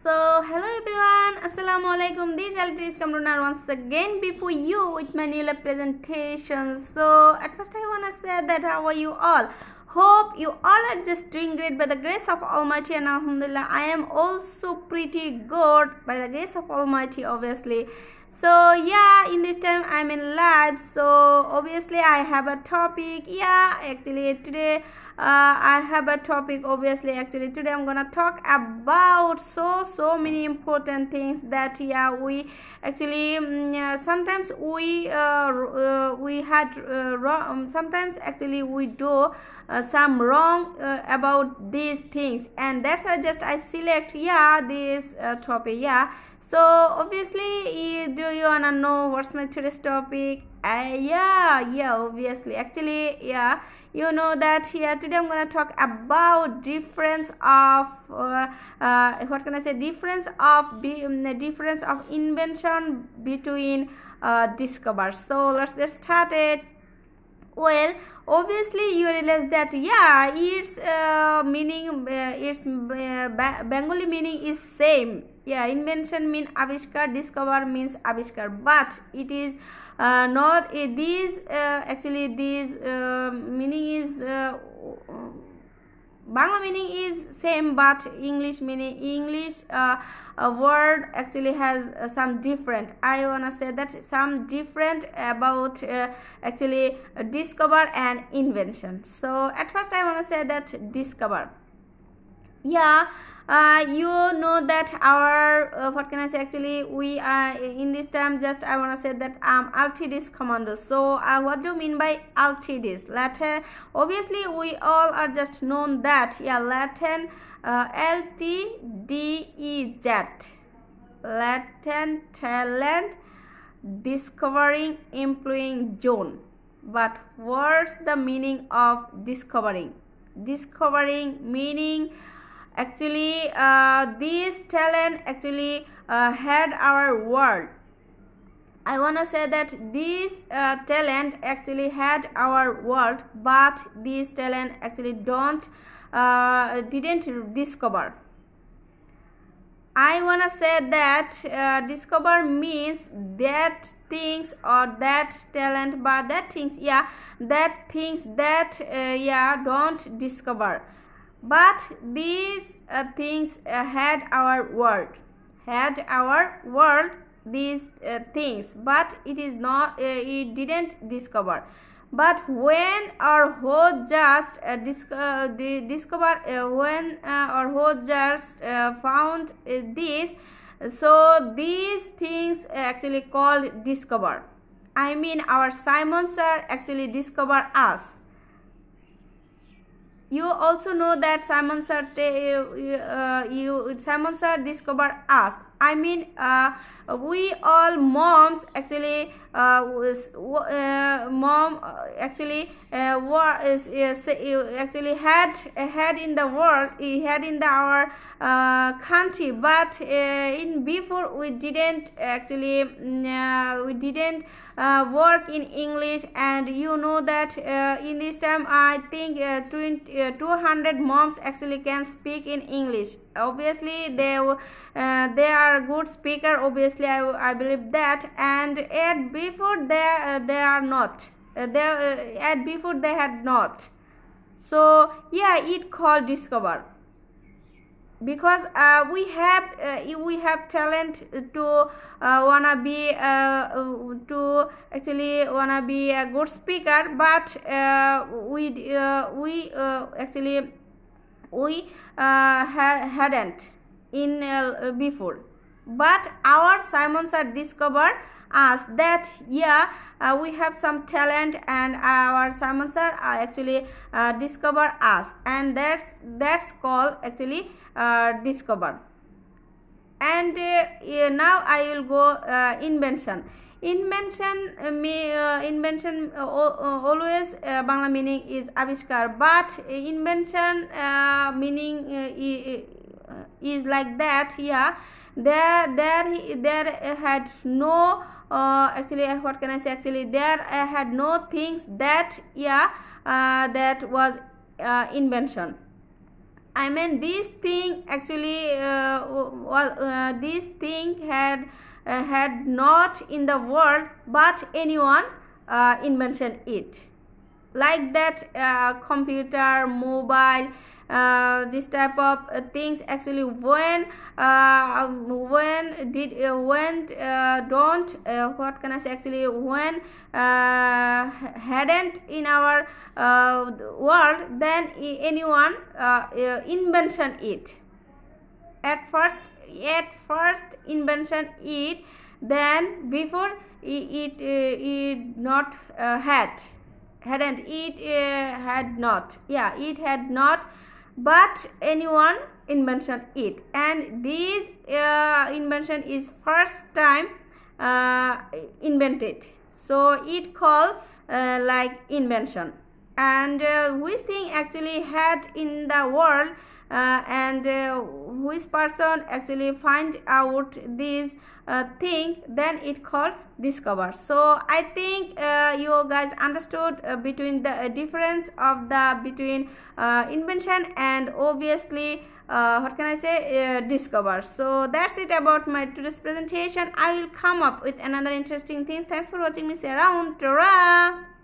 So hello everyone, assalamualaikum. alaikum. This is is Kamruna once again before you with my new presentation. So at first I wanna say that how are you all? Hope you all are just doing great by the grace of Almighty and Alhamdulillah. I am also pretty good by the grace of Almighty obviously so yeah in this time i'm in lab so obviously i have a topic yeah actually today uh, i have a topic obviously actually today i'm gonna talk about so so many important things that yeah we actually mm, yeah, sometimes we uh, uh, we had uh, wrong um, sometimes actually we do uh, some wrong uh, about these things and that's why just i select yeah this topic yeah so obviously it, eh, do you wanna know what's my today's topic uh, yeah yeah obviously actually yeah you know that here today i'm gonna talk about difference of uh, uh, what can i say difference of um, difference of invention between uh, discover so let's get started well obviously you realize that yeah its uh, meaning uh, its uh, bengali meaning is same yeah invention mean avishkar discover means avishkar but it is uh, not uh, these uh, actually these uh, meaning is uh, Bangla meaning is same but English meaning English uh, word actually has uh, some different. I wanna say that some different about uh, actually uh, discover and invention. So at first I wanna say that discover. Yeah, uh, you know that our uh, what can i say actually we are uh, in this term just i want to say that i um altidis commando so uh, what do you mean by altidis latin obviously we all are just known that yeah latin uh, l t d e z latin talent discovering employing zone but what's the meaning of discovering discovering meaning actually uh, this talent actually uh, had our world i want to say that this uh, talent actually had our world but this talent actually don't uh, didn't discover i want to say that uh, discover means that things or that talent but that things yeah that things that uh, yeah don't discover but these uh, things uh, had our world, had our world these uh, things, but it is not, uh, it didn't discover. But when or who just uh, dis discover, uh, when or who just found this, so these things actually called discover. I mean, our simons are actually discover us you also know that Simon Sir uh, uh, you Simon Sir discovered us I mean, uh, we all moms actually, uh, was, uh, mom uh, actually, uh, is, uh, actually had uh, had in the world, had in the, our country, but in before we didn't actually, mm, we didn't work in English, and you know that in this time I think 20, 200 moms actually can speak in English obviously they uh, they are good speaker obviously I, I believe that and at before they uh, they are not uh, they uh, at before they had not so yeah it called discover because uh, we have uh, we have talent to uh, wanna be uh, to actually wanna be a good speaker but uh, we uh, we actually we uh, ha hadn't in uh, before but our simons are discovered us that yeah uh, we have some talent and our Simon's are uh, actually uh, discover us and that's that's called actually uh, discover and uh, now i will go uh, invention invention uh, uh, invention uh, always Bangla meaning is abishkar but invention meaning is like that yeah there there there had no uh, actually what can i say actually there I had no things that yeah uh, that was uh, invention I mean this thing actually uh, uh, this thing had uh, had not in the world but anyone uh, invented it like that uh, computer mobile uh, this type of uh, things actually when uh, um, when did uh, when uh, don't uh, what can I say actually when hadn't in our world then anyone invention it at first at first invention it then before it it, it not had hadn't it had not yeah it had not but anyone invention it and this uh, invention is first time uh, invented so it called uh, like invention and uh, which thing actually had in the world uh, and uh, which person actually find out this uh, thing then it called discover so i think uh, you guys understood uh, between the uh, difference of the between invention and obviously what can i say discover so that's it about my today's presentation i will come up with another interesting things thanks for watching me say around ta